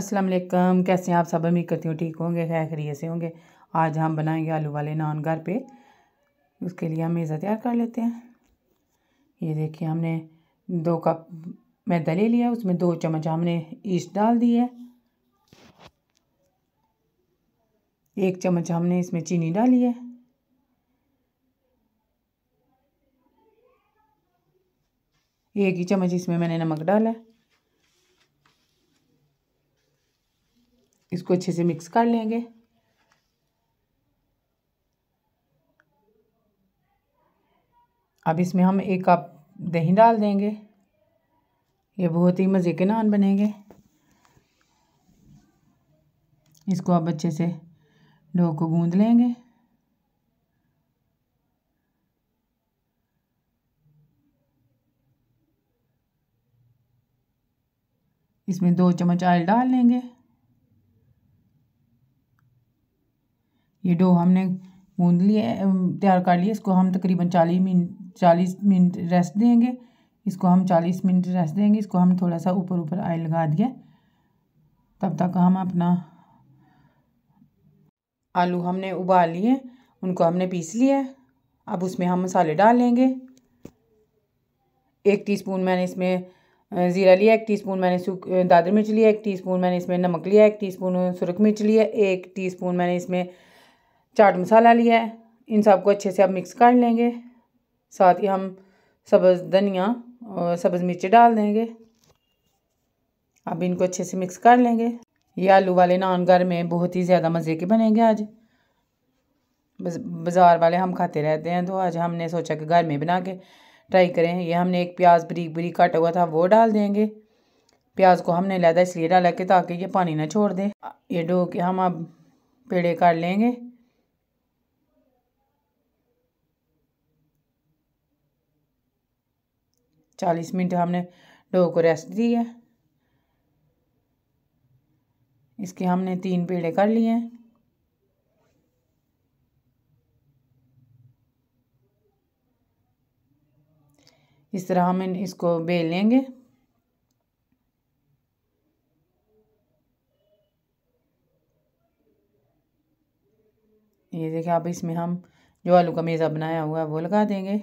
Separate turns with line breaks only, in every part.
अस्सलाम वालेकुम कैसे हैं आप सब उम्मीद करती हूँ ठीक होंगे खैर खरीय से होंगे आज हम बनाएंगे आलू वाले नान घर पे उसके लिए हम मेज़ा तैयार कर लेते हैं ये देखिए हमने दो कप मैदा ले लिया उसमें दो चम्मच हमने ईस्ट डाल दी है एक चम्मच हमने इसमें चीनी डाली है एक ही चम्मच इसमें मैंने नमक डाला है इसको अच्छे से मिक्स कर लेंगे अब इसमें हम एक कप दही डाल देंगे ये बहुत ही मज़े के नान बनेंगे इसको अब अच्छे से डो को गूंद लेंगे इसमें दो चम्मच ऑयल डाल लेंगे ये डो हमने गूंद लिए तैयार कर लिए इसको हम तकरीबन चालीस मिनट चालीस मिनट रेस्ट देंगे इसको हम चालीस मिनट रेस्ट देंगे इसको हम थोड़ा सा ऊपर ऊपर आयल लगा दिया तब तक हम अपना आलू हमने उबाल लिए उनको हमने पीस लिया अब उसमें हम मसाले डाल लेंगे एक टीस्पून मैंने इसमें ज़ीरा लिया एक टीस्पून मैंने सूख दादर मिर्च लिया एक टीस्पून मैंने इसमें नमक लिया एक टीस्पून सुरख मिर्च लिया एक टीस्पून मैंने इसमें चाट मसाला लिया है इन सबको अच्छे से अब मिक्स कर लेंगे साथ ही हम सब्ज़ धनिया और सब्ज़ मिर्च डाल देंगे अब इनको अच्छे से मिक्स कर लेंगे ये आलू वाले नान घर में बहुत ही ज़्यादा मज़े के बनेंगे आज बाज़ार वाले हम खाते रहते हैं तो आज हमने सोचा कि घर में बना के ट्राई करें ये हमने एक प्याज बरीक बरीक काटा हुआ था वो डाल देंगे प्याज को हमने लादा इसलिए डाला कि ताकि ये पानी ना छोड़ दे ये डो के हम अब पेड़े काट लेंगे चालीस मिनट हमने डो को रेस्ट दी है इसके हमने तीन पेड़े कर लिए हैं इस तरह हम इसको बेल लेंगे ये देखिए अब इसमें हम जो आलू का मेज़ा बनाया हुआ है वो लगा देंगे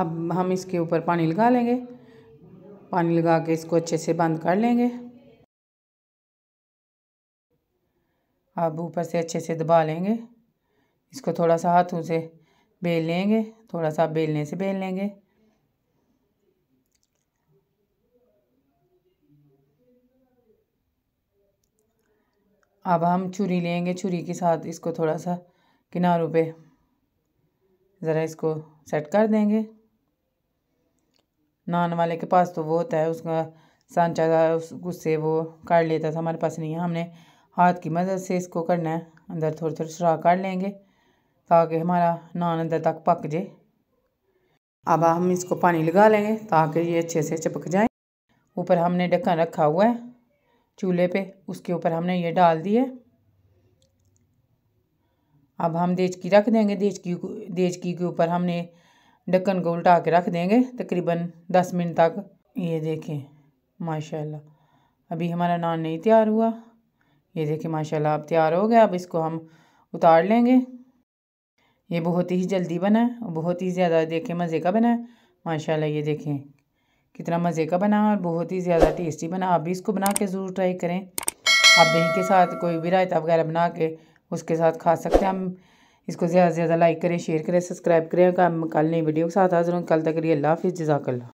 अब हम इसके ऊपर पानी लगा लेंगे पानी लगा के इसको अच्छे से बंद कर लेंगे अब ऊपर से अच्छे से दबा लेंगे इसको थोड़ा सा हाथों से बेल लेंगे थोड़ा सा बेलने से बेल लेंगे अब हम छुरी लेंगे छुरी के साथ इसको थोड़ा सा किनारों पे ज़रा इसको सेट कर देंगे नान वाले के पास तो वो होता है उसका सांचा का उस गुस्से वो काट लेता था हमारे पास नहीं है हमने हाथ की मदद से इसको करना है अंदर थोड़ी थोड़ी सुराख काट लेंगे ताकि हमारा नान अंदर तक पक जाए अब हम इसको पानी लगा लेंगे ताकि ये अच्छे से चिपक जाए ऊपर हमने ढक्कन रखा हुआ है चूल्हे पे उसके ऊपर हमने ये डाल दिए अब हम देचकी रख देंगे देचकी देचकी के ऊपर हमने ढक्कन को उल्टा के रख देंगे तकरीबन दस मिनट तक ये देखें माशाल्लाह अभी हमारा नान नहीं तैयार हुआ ये देखें माशाल्लाह अब तैयार हो गया अब इसको हम उतार लेंगे ये बहुत ही जल्दी बना है और बहुत ही ज़्यादा देखें मज़े का बना है माशा ये देखें कितना मज़े का बना और बहुत ही ज़्यादा टेस्टी बना आप भी इसको बना के ज़रूर ट्राई करें आप दही के साथ कोई भी रायता वगैरह बना के उसके साथ खा सकते हैं हम इसको ज़्यादा से ज़्यादा लाइक करें शेयर करें सब्सक्राइब करें कल नई वीडियो के साथ हाजिर हूँ कल तक के लिए अल्लाह हाफिज़ जजाकल्ला